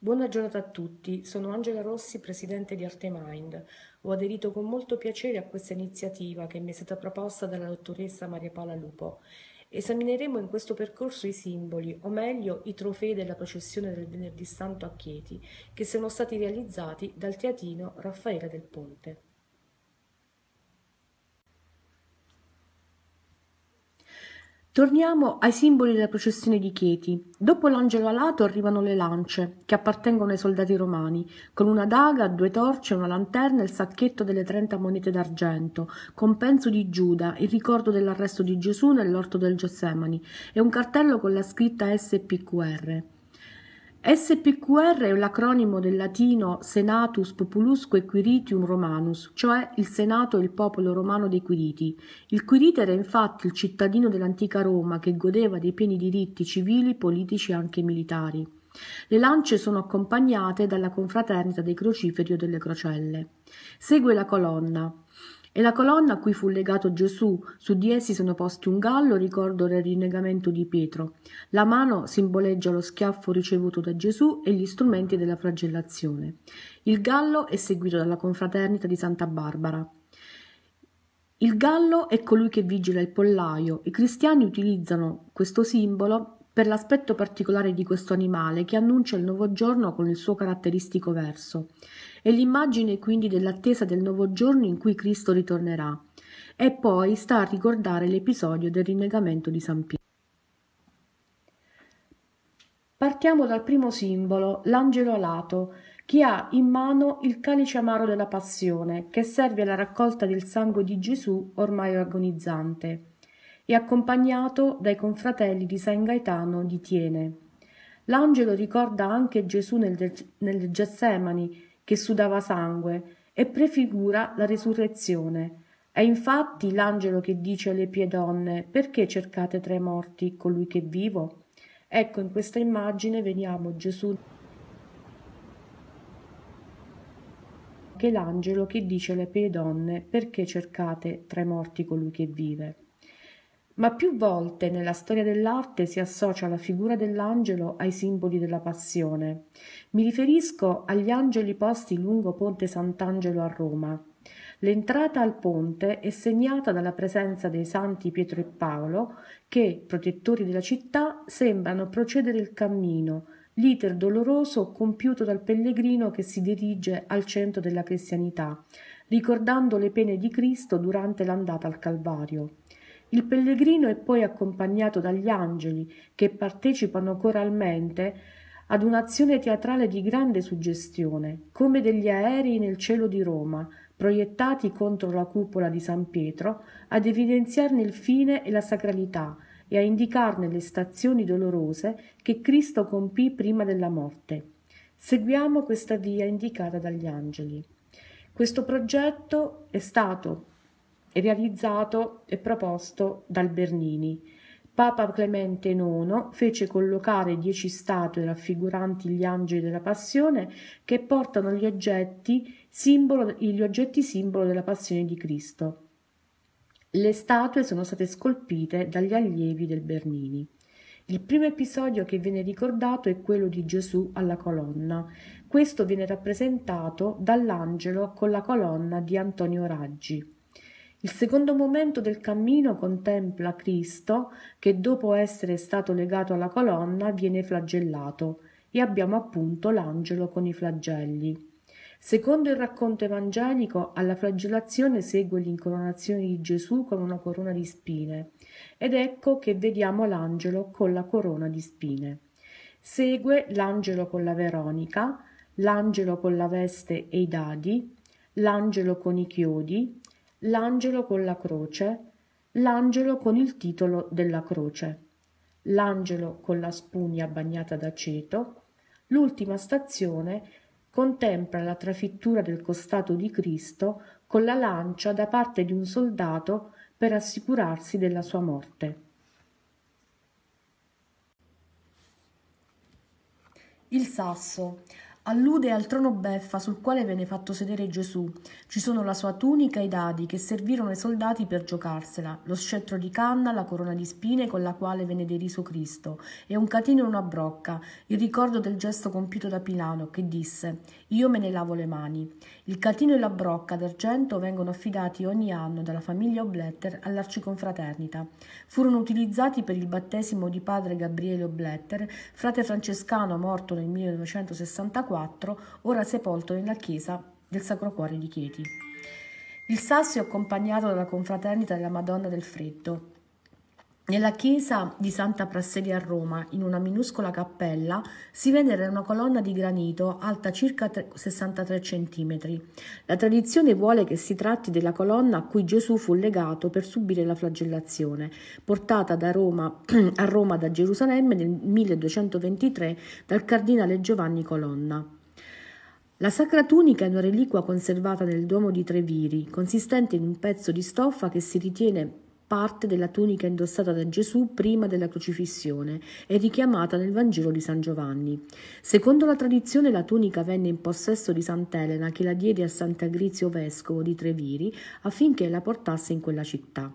Buona giornata a tutti, sono Angela Rossi, presidente di ArteMind. Ho aderito con molto piacere a questa iniziativa che mi è stata proposta dalla dottoressa Maria Paola Lupo. Esamineremo in questo percorso i simboli, o meglio i trofei della processione del Venerdì Santo a Chieti, che sono stati realizzati dal teatino Raffaele del Ponte. Torniamo ai simboli della processione di Chieti. Dopo l'angelo alato arrivano le lance, che appartengono ai soldati romani, con una daga, due torce, una lanterna e il sacchetto delle trenta monete d'argento, compenso di Giuda, il ricordo dell'arresto di Gesù nell'orto del Getsemani e un cartello con la scritta SPQR. SPQR è l'acronimo del latino Senatus Populusque Quiritium Romanus, cioè il Senato e il popolo romano dei Quiriti. Il Quirite era infatti il cittadino dell'antica Roma che godeva dei pieni diritti civili, politici e anche militari. Le lance sono accompagnate dalla confraternita dei crociferi o delle crocelle. Segue la colonna e la colonna a cui fu legato Gesù, su di essi sono posti un gallo, ricordo del rinnegamento di Pietro. La mano simboleggia lo schiaffo ricevuto da Gesù e gli strumenti della flagellazione. Il gallo è seguito dalla confraternita di Santa Barbara. Il gallo è colui che vigila il pollaio. I cristiani utilizzano questo simbolo per l'aspetto particolare di questo animale che annuncia il nuovo giorno con il suo caratteristico verso. È l'immagine quindi dell'attesa del nuovo giorno in cui Cristo ritornerà. E poi sta a ricordare l'episodio del rinnegamento di San Pietro. Partiamo dal primo simbolo, l'angelo alato, che ha in mano il calice amaro della passione, che serve alla raccolta del sangue di Gesù ormai agonizzante e accompagnato dai confratelli di San Gaetano di Tiene. L'angelo ricorda anche Gesù nel, nel Getsemani che sudava sangue e prefigura la resurrezione. È infatti l'angelo che dice alle pie donne perché cercate tra i morti colui che è vivo? Ecco, in questa immagine vediamo Gesù che l'angelo che dice alle pie donne perché cercate tra i morti colui che vive ma più volte nella storia dell'arte si associa la figura dell'angelo ai simboli della passione. Mi riferisco agli angeli posti lungo Ponte Sant'Angelo a Roma. L'entrata al ponte è segnata dalla presenza dei santi Pietro e Paolo che, protettori della città, sembrano procedere il cammino, l'iter doloroso compiuto dal pellegrino che si dirige al centro della cristianità, ricordando le pene di Cristo durante l'andata al Calvario. Il pellegrino è poi accompagnato dagli angeli che partecipano coralmente ad un'azione teatrale di grande suggestione, come degli aerei nel cielo di Roma, proiettati contro la cupola di San Pietro, ad evidenziarne il fine e la sacralità e a indicarne le stazioni dolorose che Cristo compì prima della morte. Seguiamo questa via indicata dagli angeli. Questo progetto è stato realizzato e proposto dal Bernini. Papa Clemente IX fece collocare dieci statue raffiguranti gli angeli della passione che portano gli oggetti simbolo, gli oggetti simbolo della passione di Cristo. Le statue sono state scolpite dagli allievi del Bernini. Il primo episodio che viene ricordato è quello di Gesù alla colonna. Questo viene rappresentato dall'angelo con la colonna di Antonio Raggi. Il secondo momento del cammino contempla Cristo che dopo essere stato legato alla colonna viene flagellato e abbiamo appunto l'angelo con i flagelli. Secondo il racconto evangelico, alla flagellazione segue l'incoronazione di Gesù con una corona di spine ed ecco che vediamo l'angelo con la corona di spine. Segue l'angelo con la Veronica, l'angelo con la veste e i dadi, l'angelo con i chiodi, l'angelo con la croce, l'angelo con il titolo della croce, l'angelo con la spugna bagnata d'aceto, l'ultima stazione contempla la trafittura del costato di Cristo con la lancia da parte di un soldato per assicurarsi della sua morte. Il sasso Allude al trono beffa sul quale venne fatto sedere Gesù. Ci sono la sua tunica e i dadi che servirono ai soldati per giocarsela, lo scettro di canna, la corona di spine con la quale venne deriso Cristo, e un catino e una brocca, il ricordo del gesto compiuto da Pilano che disse Io me ne lavo le mani. Il catino e la brocca d'argento vengono affidati ogni anno dalla famiglia Obletter all'arciconfraternita. Furono utilizzati per il battesimo di padre Gabriele Obletter, frate francescano morto nel 1964 1904, ora sepolto nella chiesa del Sacro Cuore di Chieti. Il Sassi è accompagnato dalla confraternita della Madonna del Freddo, nella chiesa di Santa Prasseria a Roma, in una minuscola cappella, si venera una colonna di granito alta circa 63 cm. La tradizione vuole che si tratti della colonna a cui Gesù fu legato per subire la flagellazione, portata da Roma, a Roma da Gerusalemme nel 1223 dal cardinale Giovanni Colonna. La sacra tunica è una reliquia conservata nel Duomo di Treviri, consistente in un pezzo di stoffa che si ritiene parte della tunica indossata da Gesù prima della crocifissione e richiamata nel Vangelo di San Giovanni. Secondo la tradizione la tunica venne in possesso di Sant'Elena che la diede a Sant'Agrizio vescovo di Treviri affinché la portasse in quella città.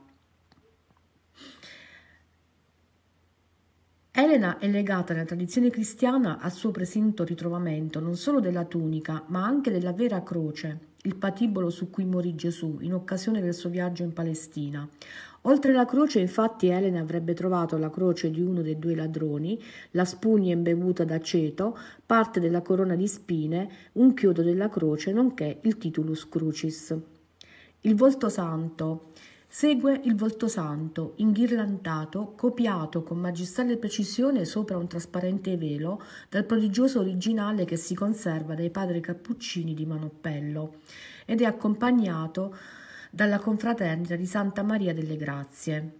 Elena è legata nella tradizione cristiana al suo presinto ritrovamento non solo della tunica, ma anche della vera croce, il patibolo su cui morì Gesù in occasione del suo viaggio in Palestina. Oltre la croce, infatti, Elena avrebbe trovato la croce di uno dei due ladroni, la spugna imbevuta d'aceto, parte della corona di spine, un chiodo della croce, nonché il titulus crucis. Il volto santo. Segue il volto santo, inghirlandato, copiato con magistrale precisione sopra un trasparente velo dal prodigioso originale che si conserva dai padri cappuccini di Manoppello ed è accompagnato dalla confraternita di Santa Maria delle Grazie.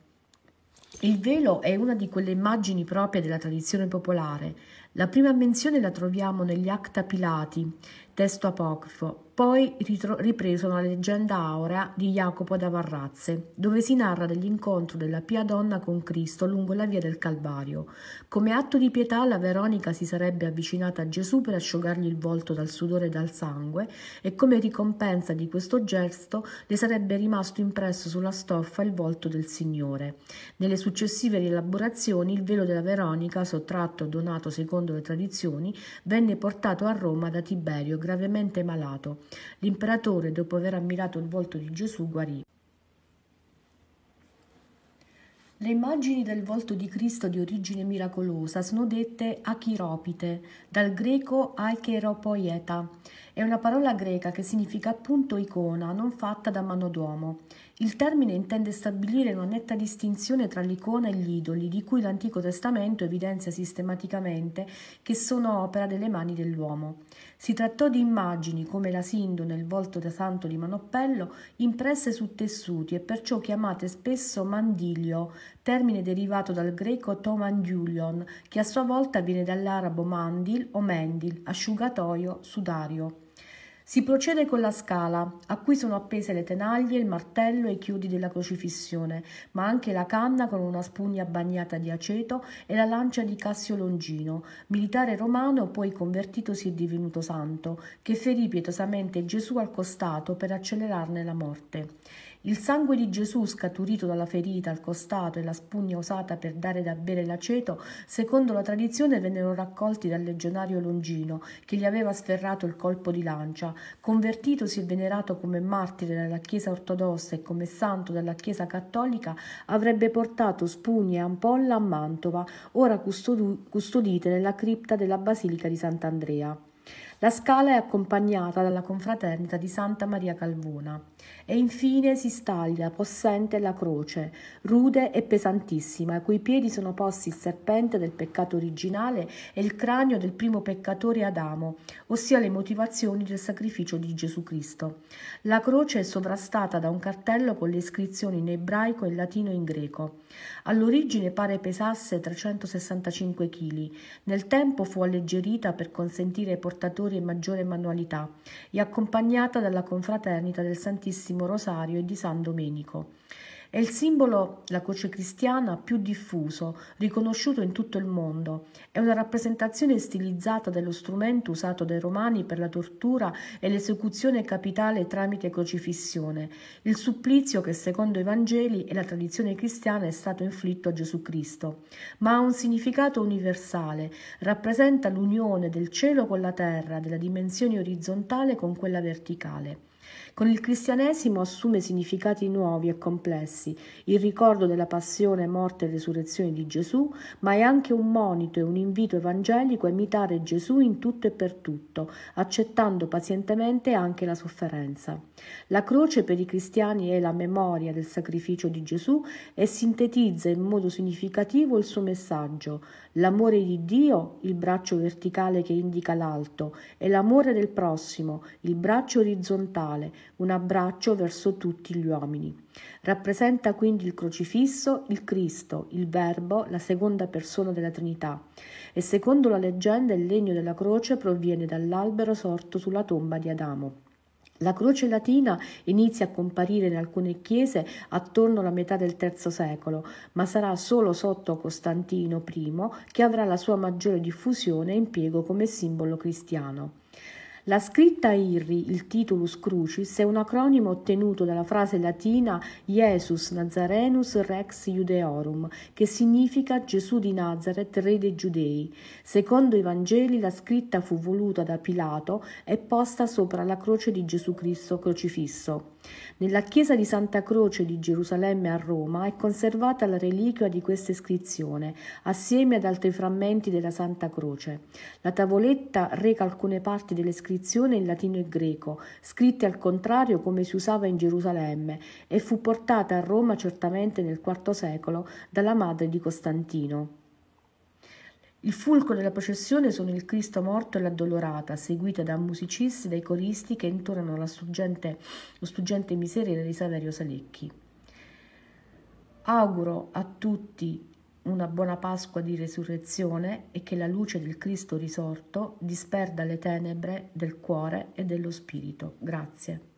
Il velo è una di quelle immagini proprie della tradizione popolare. La prima menzione la troviamo negli Acta Pilati, testo apocrifo, poi ritro- ripreso nella leggenda aurea di Jacopo da Varrazze, dove si narra dell'incontro della pia donna con Cristo lungo la via del Calvario. Come atto di pietà la Veronica si sarebbe avvicinata a Gesù per asciugargli il volto dal sudore e dal sangue e come ricompensa di questo gesto le sarebbe rimasto impresso sulla stoffa il volto del Signore. Nelle successive rielaborazioni il velo della Veronica, sottratto e donato secondo le tradizioni, venne portato a Roma da Tiberio gravemente malato. L'imperatore, dopo aver ammirato il volto di Gesù, guarì. Le immagini del volto di Cristo di origine miracolosa sono dette achiropite, dal greco acheropoieta. È una parola greca che significa appunto icona, non fatta da mano d'uomo. Il termine intende stabilire una netta distinzione tra l'icona e gli idoli, di cui l'Antico Testamento evidenzia sistematicamente che sono opera delle mani dell'uomo. Si trattò di immagini, come la sindone il volto da santo di Manoppello, impresse su tessuti e perciò chiamate spesso mandilio, termine derivato dal greco tomandiulion, che a sua volta viene dall'arabo mandil o mendil, asciugatoio, sudario. Si procede con la scala, a cui sono appese le tenaglie, il martello e i chiodi della crocifissione, ma anche la canna con una spugna bagnata di aceto e la lancia di Cassio Longino, militare romano poi convertitosi e divenuto santo, che ferì pietosamente Gesù al costato per accelerarne la morte. Il sangue di Gesù scaturito dalla ferita al costato e la spugna usata per dare da bere l'aceto, secondo la tradizione vennero raccolti dal legionario Longino, che gli aveva sferrato il colpo di lancia. Convertitosi e venerato come martire dalla Chiesa ortodossa e come santo dalla Chiesa cattolica, avrebbe portato spugne e ampolla a Mantova, ora custodite nella cripta della Basilica di Sant'Andrea. La scala è accompagnata dalla confraternita di Santa Maria Calvona e infine si staglia possente la croce, rude e pesantissima, ai cui piedi sono posti il serpente del peccato originale e il cranio del primo peccatore Adamo, ossia le motivazioni del sacrificio di Gesù Cristo. La croce è sovrastata da un cartello con le iscrizioni in ebraico e latino e in greco. All'origine pare pesasse 365 kg, nel tempo fu alleggerita per consentire ai portatori e maggiore manualità e accompagnata dalla confraternita del Santissimo Rosario e di San Domenico. È il simbolo, la croce cristiana, più diffuso, riconosciuto in tutto il mondo. È una rappresentazione stilizzata dello strumento usato dai romani per la tortura e l'esecuzione capitale tramite crocifissione, il supplizio che secondo i Vangeli e la tradizione cristiana è stato inflitto a Gesù Cristo. Ma ha un significato universale, rappresenta l'unione del cielo con la terra, della dimensione orizzontale con quella verticale. Con il cristianesimo assume significati nuovi e complessi, il ricordo della passione, morte e resurrezione di Gesù, ma è anche un monito e un invito evangelico a imitare Gesù in tutto e per tutto, accettando pazientemente anche la sofferenza. La croce per i cristiani è la memoria del sacrificio di Gesù e sintetizza in modo significativo il suo messaggio, l'amore di Dio, il braccio verticale che indica l'alto, e l'amore del prossimo, il braccio orizzontale, un abbraccio verso tutti gli uomini. Rappresenta quindi il crocifisso, il Cristo, il Verbo, la seconda persona della Trinità e secondo la leggenda il legno della croce proviene dall'albero sorto sulla tomba di Adamo. La croce latina inizia a comparire in alcune chiese attorno alla metà del III secolo, ma sarà solo sotto Costantino I che avrà la sua maggiore diffusione e impiego come simbolo cristiano. La scritta Irri, il titulus crucis, è un acronimo ottenuto dalla frase latina Jesus Nazarenus Rex Judeorum, che significa Gesù di Nazareth, re dei giudei. Secondo i Vangeli la scritta fu voluta da Pilato e posta sopra la croce di Gesù Cristo crocifisso. Nella chiesa di Santa Croce di Gerusalemme a Roma è conservata la reliquia di questa iscrizione, assieme ad altri frammenti della Santa Croce. La tavoletta reca alcune parti delle scritte iscrizione in latino e greco, scritte al contrario come si usava in Gerusalemme, e fu portata a Roma certamente nel IV secolo dalla madre di Costantino. Il fulcro della processione sono il Cristo morto e l'addolorata, seguita da musicisti e dai coristi che intonano la struggente, lo struggente miserere di Saverio Salecchi. Auguro a tutti una buona Pasqua di resurrezione e che la luce del Cristo risorto disperda le tenebre del cuore e dello spirito. Grazie.